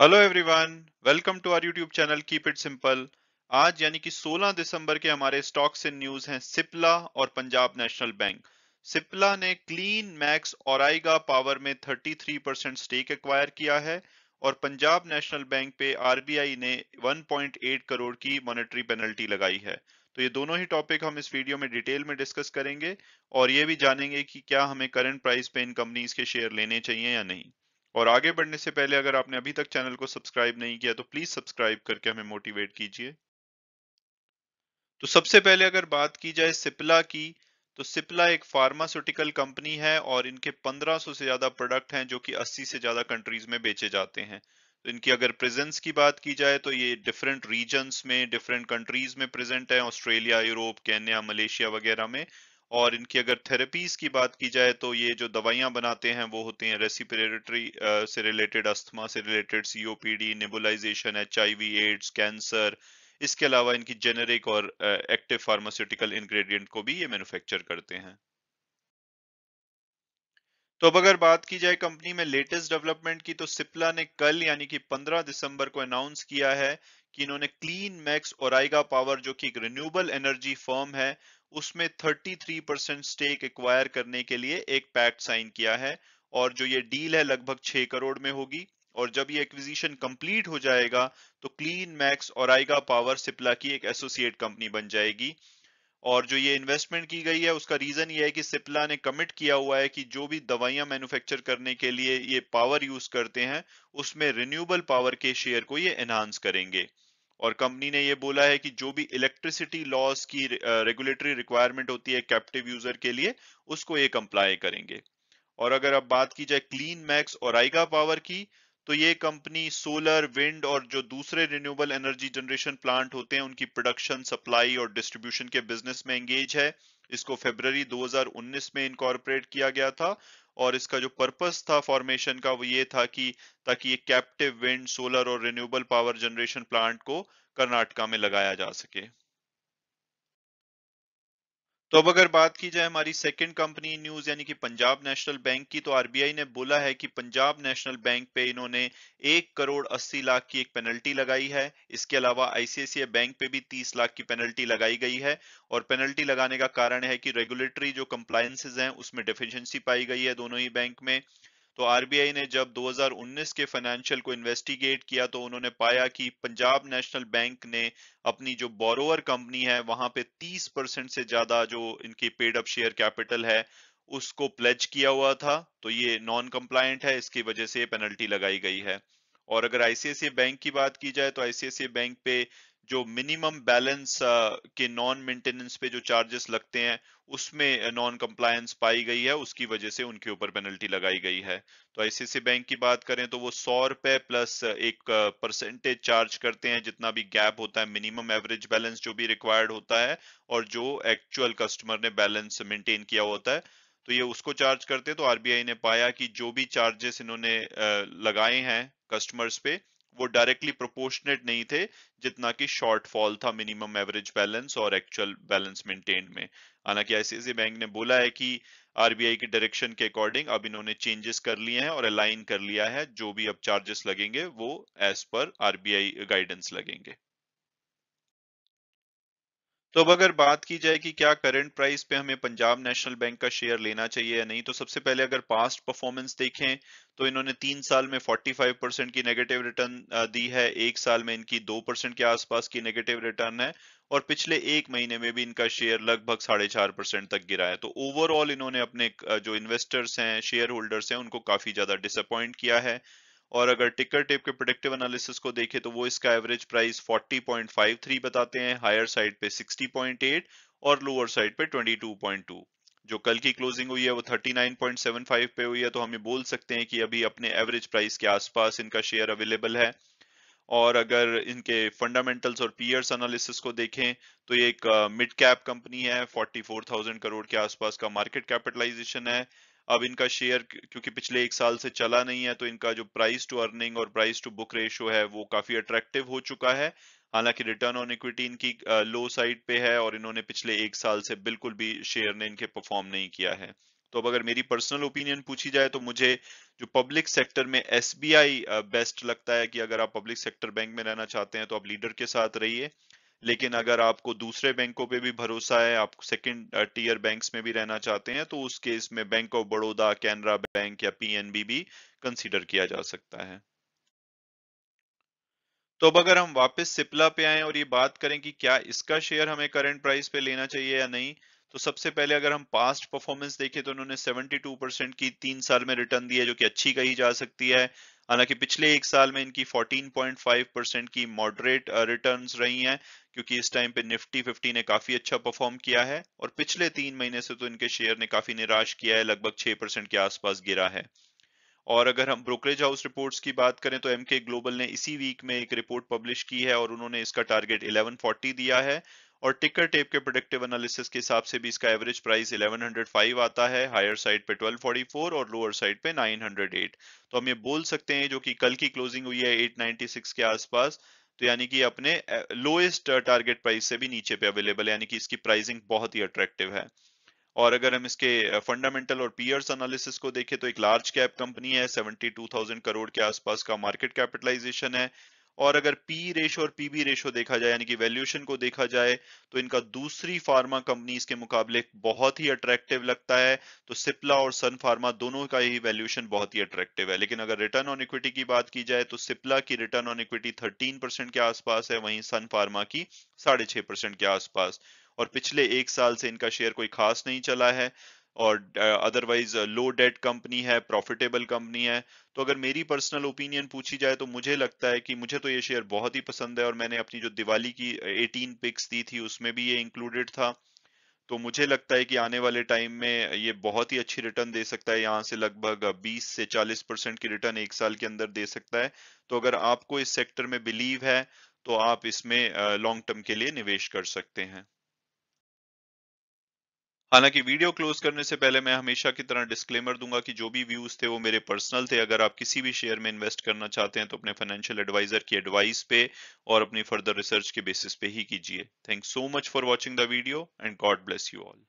hello everyone welcome to our YouTube channel keep it simple आज यानी कि 16 दिसंबर के हमारे स्टॉक्स इन न्यूज हैं सिप्ला और पंजाब नेशनल बैंक सिप्ला ने क्लीन मैक्स और पावर में 33 परसेंट स्टेक एक्वायर किया है और पंजाब नेशनल बैंक पे आरबीआई ने 1.8 करोड़ की मॉनेटरी पेनल्टी लगाई है तो ये दोनों ही टॉपिक हम इस वीडियो में डिटेल में डिस्कस करेंगे और ये भी जानेंगे कि क्या हमें करंट प्राइस पे इन कंपनीज के शेयर लेने चाहिए या नहीं और आगे बढ़ने से पहले अगर आपने अभी तक चैनल को सब्सक्राइब नहीं किया तो प्लीज सब्सक्राइब करके हमें मोटिवेट कीजिए तो सबसे पहले अगर बात की जाए सिप्ला की तो सिप्ला एक फार्मास्यूटिकल कंपनी है और इनके 1500 से ज्यादा प्रोडक्ट हैं जो कि 80 से ज्यादा कंट्रीज में बेचे जाते हैं तो इनकी अगर प्रेजेंस की बात की जाए तो ये डिफरेंट रीजन्स में डिफरेंट कंट्रीज में प्रेजेंट है ऑस्ट्रेलिया यूरोप केन्या मलेशिया वगैरह में और इनकी अगर थेरेपीज की बात की जाए तो ये जो दवाइयां बनाते हैं वो होते हैं रेसिपिरेटरी से रिलेटेड अस्थमा से related COPD nebulisation H AIDS cancer इसके अलावा इनकी जेनेरिक और एक्टिव फार्मास्यूटिकल इंग्रेडिएंट को भी ये मैन्युफैक्चर करते हैं तो अब अगर बात की जाए कंपनी में लेटेस्ट डेवलपमेंट की तो सिप्ला ने कल यानी कि 15 दिसंबर को अनाउंस किया है कि इन्होंने क्लीन मैक्स और आइगा पावर जो कि एक रिन्यूएबल एनर्जी फर्म है उसमें 33 परसेंट स्टेक एक्वायर करने के लिए एक पैक्ट साइन किया है और जो ये डील है लगभग 6 करोड़ में होगी और जब ये एक्विजिशन कंप्लीट हो जाएगा तो क्लीन मैक्स और आईगा पावर सिप्ला की एक एसोसिएट कंपनी बन जाएगी और जो ये इन्वेस्टमेंट की गई है उसका रीजन ये है कि सिप्ला ने कमिट किया हुआ है कि जो भी दवाइयां मैन्युफैक्चर करने के लिए ये पावर यूज करते हैं उसमें रिन्यूएबल पावर के शेयर को ये एनहांस करेंगे और कंपनी ने यह बोला है कि जो भी इलेक्ट्रिसिटी लॉस की रेगुलेटरी रिक्वायरमेंट होती है कैप्टिव यूजर के लिए उसको ये कंप्लाई करेंगे और अगर अब बात की जाए क्लीन मैक्स और आइगा पावर की तो ये कंपनी सोलर विंड और जो दूसरे रिन्यूएबल एनर्जी जनरेशन प्लांट होते हैं उनकी प्रोडक्शन सप्लाई और डिस्ट्रीब्यूशन के बिजनेस में एंगेज है इसको फरवरी 2019 में इनकॉर्पोरेट किया गया था और इसका जो पर्पस था फॉर्मेशन का वो ये था कि ताकि ये कैप्टिव विंड सोलर और रिन्यूएबल पावर जनरेशन प्लांट को कर्नाटका में लगाया जा सके तो अब अगर बात की जाए हमारी सेकंड कंपनी न्यूज यानी कि पंजाब नेशनल बैंक की तो आरबीआई ने बोला है कि पंजाब नेशनल बैंक पे इन्होंने एक करोड़ अस्सी लाख की एक पेनल्टी लगाई है इसके अलावा आईसीआईसीआई बैंक पे भी तीस लाख की पेनल्टी लगाई गई है और पेनल्टी लगाने का कारण है कि रेगुलेटरी जो कंप्लायसेज है उसमें डेफिशियंसी पाई गई है दोनों ही बैंक में तो आरबीआई ने जब 2019 के फाइनेंशियल को इन्वेस्टिगेट किया तो उन्होंने पाया कि पंजाब नेशनल बैंक ने अपनी जो बोरोवर कंपनी है वहां पे 30 परसेंट से ज्यादा जो इनकी पेड अप शेयर कैपिटल है उसको प्लेज किया हुआ था तो ये नॉन कंप्लायंट है इसकी वजह से पेनल्टी लगाई गई है और अगर आईसीआईसी बैंक की बात की जाए तो आईसीआईसी बैंक पे जो मिनिमम बैलेंस uh, के नॉन मेंटेनेंस पे जो चार्जेस लगते हैं उसमें नॉन uh, कंप्लायंस पाई गई है उसकी वजह से उनके ऊपर पेनल्टी लगाई गई है तो आईसीआईसी बैंक की बात करें तो वो सौ रुपए प्लस uh, एक परसेंटेज चार्ज करते हैं जितना भी गैप होता है मिनिमम एवरेज बैलेंस जो भी रिक्वायर्ड होता है और जो एक्चुअल कस्टमर ने बैलेंस मेंटेन किया होता है तो ये उसको चार्ज करते हैं तो आरबीआई ने पाया कि जो भी चार्जेस इन्होंने लगाए हैं कस्टमर्स पे वो डायरेक्टली प्रोपोर्शनेट नहीं थे जितना कि शॉर्टफॉल था मिनिमम एवरेज बैलेंस और एक्चुअल बैलेंस मेंटेन में हालांकि आईसीआईसी बैंक ने बोला है कि आरबीआई के डायरेक्शन के अकॉर्डिंग अब इन्होंने चेंजेस कर लिए हैं और अलाइन कर लिया है जो भी अब चार्जेस लगेंगे वो एज पर आरबीआई गाइडेंस लगेंगे तो अब अगर बात की जाए कि क्या करंट प्राइस पे हमें पंजाब नेशनल बैंक का शेयर लेना चाहिए या नहीं तो सबसे पहले अगर पास्ट परफॉर्मेंस देखें तो इन्होंने तीन साल में 45 परसेंट की नेगेटिव रिटर्न दी है एक साल में इनकी दो परसेंट के आसपास की नेगेटिव रिटर्न है और पिछले एक महीने में भी इनका शेयर लगभग साढ़े चार परसेंट तक गिरा है तो ओवरऑल इन्होंने अपने जो इन्वेस्टर्स हैं शेयर होल्डर्स हैं उनको काफी ज्यादा डिसअपॉइंट किया है और अगर टिकर टेप के प्रोडक्टिव एनालिसिस को देखें तो वो इसका एवरेज प्राइस 40.53 बताते हैं हायर साइड पे 60.8 और लोअर साइड पे 22.2 जो कल की क्लोजिंग हुई है वो 39.75 पे हुई है तो हम ये बोल सकते हैं कि अभी अपने एवरेज प्राइस के आसपास इनका शेयर अवेलेबल है और अगर इनके फंडामेंटल्स और पीयर्स एनालिसिस को देखें तो ये एक मिड कैप कंपनी है 44,000 करोड़ के आसपास का मार्केट कैपिटलाइजेशन है अब इनका शेयर क्योंकि पिछले एक साल से चला नहीं है तो इनका जो प्राइस टू अर्निंग और प्राइस टू बुक रेशो है वो काफी अट्रैक्टिव हो चुका है हालांकि रिटर्न ऑन इक्विटी इनकी लो साइड पे है और इन्होंने पिछले एक साल से बिल्कुल भी शेयर ने इनके परफॉर्म नहीं किया है तो अब अगर मेरी पर्सनल ओपिनियन पूछी जाए तो मुझे जो पब्लिक सेक्टर में एस बेस्ट लगता है कि अगर आप पब्लिक सेक्टर बैंक में रहना चाहते हैं तो आप लीडर के साथ रहिए लेकिन अगर आपको दूसरे बैंकों पे भी भरोसा है आप सेकंड टीयर बैंक्स में भी रहना चाहते हैं तो उस केस में Bank of Baroda Canara Bank या पीएनबी भी कंसीडर किया जा सकता है तो अब अगर हम वापस सिप्ला पे आए और ये बात करें कि क्या इसका शेयर हमें करंट प्राइस पे लेना चाहिए या नहीं तो सबसे पहले अगर हम पास्ट परफॉर्मेंस देखें तो उन्होंने 72 परसेंट की तीन साल में रिटर्न दी है जो कि अच्छी कही जा सकती है हालांकि पिछले एक साल में इनकी 14.5 परसेंट की मॉडरेट रिटर्न्स uh, रही हैं क्योंकि इस टाइम पे निफ्टी 50 ने काफी अच्छा परफॉर्म किया है और पिछले तीन महीने से तो इनके शेयर ने काफी निराश किया है लगभग 6 परसेंट के आसपास गिरा है और अगर हम ब्रोकरेज हाउस रिपोर्ट्स की बात करें तो एम के ग्लोबल ने इसी वीक में एक रिपोर्ट पब्लिश की है और उन्होंने इसका टारगेट 1140 दिया है और टिकर टेप के प्रोडक्टिव एनालिसिस के हिसाब से भी इसका एवरेज प्राइस 1105 आता है हायर साइड पे 1244 और लोअर साइड पे 908 तो हम ये बोल सकते हैं जो कि कल की क्लोजिंग हुई है 896 के आसपास तो यानी कि अपने लोएस्ट टारगेट प्राइस से भी नीचे पे अवेलेबल है यानी कि इसकी प्राइसिंग बहुत ही अट्रैक्टिव है और अगर हम इसके फंडामेंटल और पीयर्स एनालिसिस को देखें तो एक लार्ज कैप कंपनी है 72,000 करोड़ के आसपास का मार्केट कैपिटलाइजेशन है और अगर पी रेशो और पीबी रेशो देखा जाए यानी कि वैल्यूएशन को देखा जाए तो इनका दूसरी फार्मा कंपनी के मुकाबले बहुत ही अट्रैक्टिव लगता है तो सिप्ला और सन फार्मा दोनों का ही वैल्यूएशन बहुत ही अट्रैक्टिव है लेकिन अगर रिटर्न ऑन इक्विटी की बात की जाए तो सिप्ला की return on equity thirteen percent के आसपास है वहीं सन फार्मा की साढ़े छह परसेंट के आसपास और पिछले एक साल से इनका शेयर कोई खास नहीं चला है और अदरवाइज लो डेट कंपनी है प्रॉफिटेबल कंपनी है तो अगर मेरी पर्सनल ओपिनियन पूछी जाए तो मुझे लगता है कि मुझे तो ये शेयर बहुत ही पसंद है और मैंने अपनी जो दिवाली की 18 पिक्स दी थी उसमें भी ये इंक्लूडेड था तो मुझे लगता है कि आने वाले टाइम में ये बहुत ही अच्छी रिटर्न दे सकता है यहाँ से लगभग 20 से 40 परसेंट की रिटर्न एक साल के अंदर दे सकता है तो अगर आपको इस सेक्टर में बिलीव है तो आप इसमें लॉन्ग टर्म के लिए निवेश कर सकते हैं हालांकि वीडियो क्लोज करने से पहले मैं हमेशा की तरह डिस्क्लेमर दूंगा कि जो भी व्यूज थे वो मेरे पर्सनल थे अगर आप किसी भी शेयर में इन्वेस्ट करना चाहते हैं तो अपने फाइनेंशियल एडवाइजर की एडवाइस पे और अपनी फर्दर रिसर्च के बेसिस पे ही कीजिए thank so much for watching the video and God bless you all